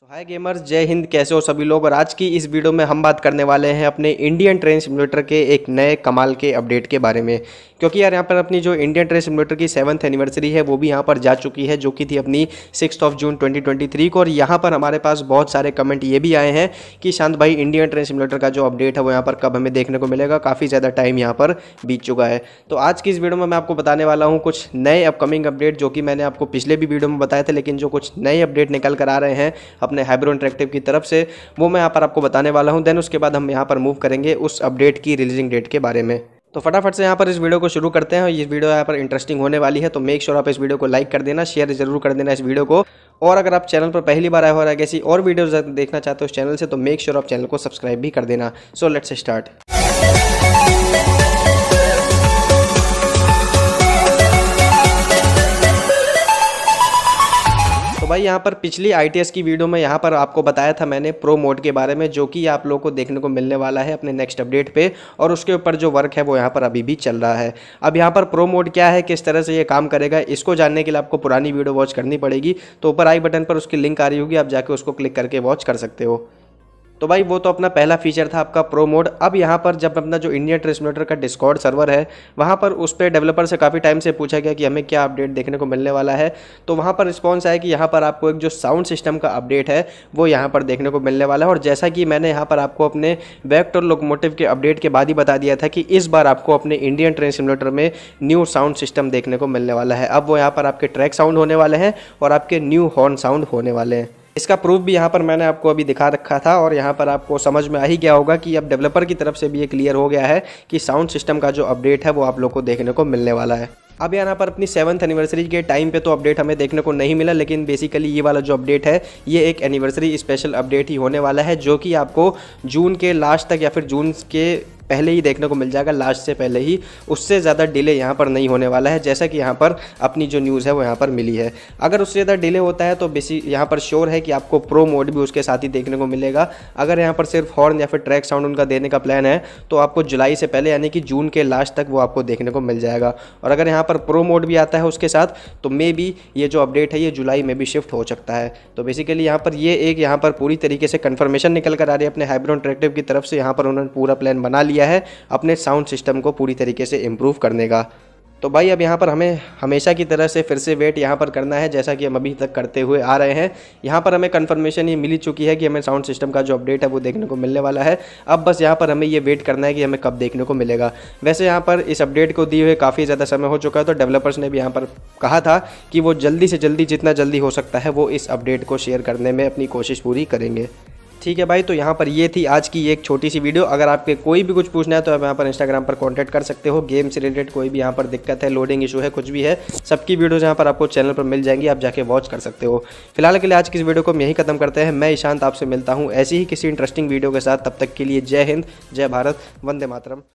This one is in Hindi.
सो हाय गेमर्स जय हिंद कैसे हो सभी लोग और आज की इस वीडियो में हम बात करने वाले हैं अपने इंडियन ट्रेन सिमुलेटर के एक नए कमाल के अपडेट के बारे में क्योंकि यार यहाँ पर अपनी जो इंडियन ट्रेन सिमुलेटर की सेवन्थ एनिवर्सरी है वो भी यहाँ पर जा चुकी है जो कि थी अपनी सिक्स ऑफ जून 2023 को और यहाँ पर हमारे पास बहुत सारे कमेंट ये भी आए हैं कि शांत भाई इंडियन ट्रेन सिमुलेटर का जो अपडेट है वो यहाँ पर कब हमें देखने को मिलेगा काफ़ी ज़्यादा टाइम यहाँ पर बीत चुका है तो आज की इस वीडियो में मैं आपको बताने वाला हूँ कुछ नए अपकमिंग अपडेट जो कि मैंने आपको पिछले भी वीडियो में बताया था लेकिन जो कुछ नए अपडेट निकल कर आ रहे हैं अपने हाइब्रो इंटरेक्टिव की तरफ से वो मैं यहाँ पर आपको बताने वाला हूँ देन उसके बाद हम यहाँ पर मूव करेंगे उस अपडेट की रिलीजिंग डेट के बारे में तो फटाफट से यहाँ पर इस वीडियो को शुरू करते हैं ये वीडियो यहाँ पर इंटरेस्टिंग होने वाली है तो मेक श्योर आप इस वीडियो को लाइक कर देना शेयर जरूर कर देना इस वीडियो को और अगर आप चैनल पर पहली बार आए हो रहा है किसी और वीडियो देखना चाहते हो उस चैनल से तो मेक श्योर आप चैनल को सब्सक्राइब भी कर देना सो लेट्स स्टार्ट भाई यहाँ पर पिछली आई की वीडियो में यहाँ पर आपको बताया था मैंने प्रो मोड के बारे में जो कि आप लोगों को देखने को मिलने वाला है अपने नेक्स्ट अपडेट पे और उसके ऊपर जो वर्क है वो यहाँ पर अभी भी चल रहा है अब यहाँ पर प्रो मोड क्या है किस तरह से ये काम करेगा इसको जानने के लिए आपको पुरानी वीडियो वॉच करनी पड़ेगी तो ऊपर आई बटन पर उसकी लिंक आ रही होगी आप जाके उसको क्लिक करके वॉच कर सकते हो तो भाई वो तो अपना पहला फीचर था आपका प्रो मोड अब यहाँ पर जब अपना जो इंडियन ट्रेसमिनेटर का डिस्कॉर्ड सर्वर है वहाँ पर उस पर डेवलपर से काफ़ी टाइम से पूछा गया कि हमें क्या अपडेट देखने को मिलने वाला है तो वहाँ पर रिस्पॉन्स आया कि यहाँ पर आपको एक जो साउंड सिस्टम का अपडेट है वो यहाँ पर देखने को मिलने वाला है और जैसा कि मैंने यहाँ पर आपको अपने वैक्ट और लोकोमोटिव के अपडेट के बाद ही बता दिया था कि इस बार आपको अपने इंडियन ट्रेन सिमुलेटर में न्यू साउंड सिस्टम देखने को मिलने वाला है अब वो यहाँ पर आपके ट्रैक साउंड होने वाले हैं और आपके न्यू हॉर्न साउंड होने वाले हैं इसका प्रूफ भी यहाँ पर मैंने आपको अभी दिखा रखा था और यहाँ पर आपको समझ में आ ही गया होगा कि अब डेवलपर की तरफ से भी ये क्लियर हो गया है कि साउंड सिस्टम का जो अपडेट है वो आप लोग को देखने को मिलने वाला है अब यहाँ पर अपनी सेवन्थ एनिवर्सरी के टाइम पे तो अपडेट हमें देखने को नहीं मिला लेकिन बेसिकली ये वाला जो अपडेट है ये एक एनिवर्सरी स्पेशल अपडेट ही होने वाला है जो कि आपको जून के लास्ट तक या फिर जून के पहले ही देखने को मिल जाएगा लास्ट से पहले ही उससे ज़्यादा डिले यहाँ पर नहीं होने वाला है जैसा कि यहाँ पर अपनी जो न्यूज़ है वो यहाँ पर मिली है अगर उससे ज़्यादा डिले होता है तो बेसी यहाँ पर श्योर है कि आपको प्रो मोड भी उसके साथ ही देखने को मिलेगा अगर यहाँ पर सिर्फ हॉर्न या फिर ट्रैक साउंड उनका देने का प्लान है तो आपको जुलाई से पहले यानी कि जून के लास्ट तक वो आपको देखने को मिल जाएगा और अगर यहाँ पर प्रो मोड भी आता है उसके साथ तो मे बी ये जो अपडेट है ये जुलाई में भी शिफ्ट हो सकता है तो बेसिकली यहाँ पर ये एक यहाँ पर पूरी तरीके से कन्फर्मेशन निकल कर आ रही है अपने हाइब्रोन ट्रैक्टिव की तरफ से यहाँ पर उन्होंने पूरा प्लान बना लिया लिया है अपने साउंड सिस्टम को पूरी तरीके से इम्प्रूव करने का तो भाई अब यहाँ पर हमें हमेशा की तरह से फिर से वेट यहाँ पर करना है जैसा कि हम अभी तक करते हुए आ रहे हैं यहाँ पर हमें कन्फर्मेशन ये मिली चुकी है कि हमें साउंड सिस्टम का जो अपडेट है वो देखने को मिलने वाला है अब बस यहाँ पर हमें ये वेट करना है कि हमें कब देखने को मिलेगा वैसे यहाँ पर इस अपडेट को दिए हुए काफ़ी ज़्यादा समय हो चुका है तो डेवलपर्स ने भी यहाँ पर कहा था कि वो जल्दी से जल्दी जितना जल्दी हो सकता है वो इस अपडेट को शेयर करने में अपनी कोशिश पूरी करेंगे ठीक है भाई तो यहाँ पर ये थी आज की एक छोटी सी वीडियो अगर आपके कोई भी कुछ पूछना है तो आप यहाँ पर इंस्टाग्राम पर कॉन्टैक्ट कर सकते हो गेम से रिलेटेड कोई भी यहाँ पर दिक्कत है लोडिंग इशू है कुछ भी है सबकी वीडियोज़ यहाँ पर आपको चैनल पर मिल जाएंगी आप जाके वॉच कर सकते हो फिलहाल के लिए आज की इस वीडियो को हम यही खत्म करते हैं मैं ईशांत आपसे मिलता हूँ ऐसी ही किसी इंटरेस्टिंग वीडियो के साथ तब तक के लिए जय हिंद जय भारत वंदे मातरम